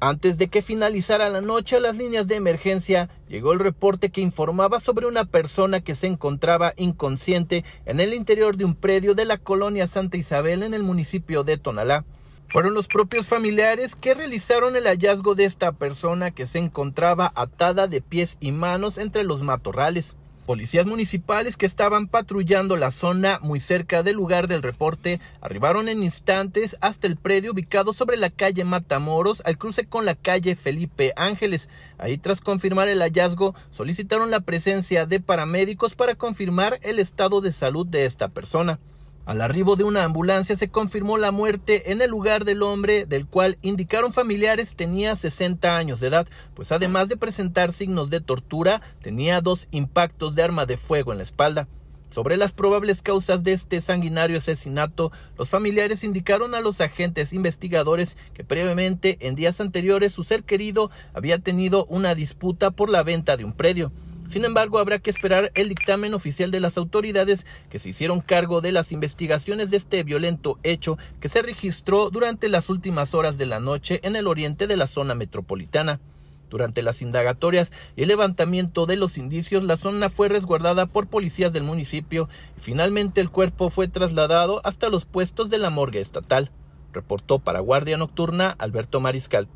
Antes de que finalizara la noche las líneas de emergencia, llegó el reporte que informaba sobre una persona que se encontraba inconsciente en el interior de un predio de la colonia Santa Isabel en el municipio de Tonalá. Fueron los propios familiares que realizaron el hallazgo de esta persona que se encontraba atada de pies y manos entre los matorrales. Policías municipales que estaban patrullando la zona muy cerca del lugar del reporte arribaron en instantes hasta el predio ubicado sobre la calle Matamoros al cruce con la calle Felipe Ángeles. Ahí tras confirmar el hallazgo solicitaron la presencia de paramédicos para confirmar el estado de salud de esta persona. Al arribo de una ambulancia se confirmó la muerte en el lugar del hombre, del cual indicaron familiares tenía 60 años de edad, pues además de presentar signos de tortura, tenía dos impactos de arma de fuego en la espalda. Sobre las probables causas de este sanguinario asesinato, los familiares indicaron a los agentes investigadores que previamente, en días anteriores, su ser querido había tenido una disputa por la venta de un predio. Sin embargo, habrá que esperar el dictamen oficial de las autoridades que se hicieron cargo de las investigaciones de este violento hecho que se registró durante las últimas horas de la noche en el oriente de la zona metropolitana. Durante las indagatorias y el levantamiento de los indicios, la zona fue resguardada por policías del municipio y finalmente el cuerpo fue trasladado hasta los puestos de la morgue estatal, reportó para Guardia Nocturna Alberto Mariscal.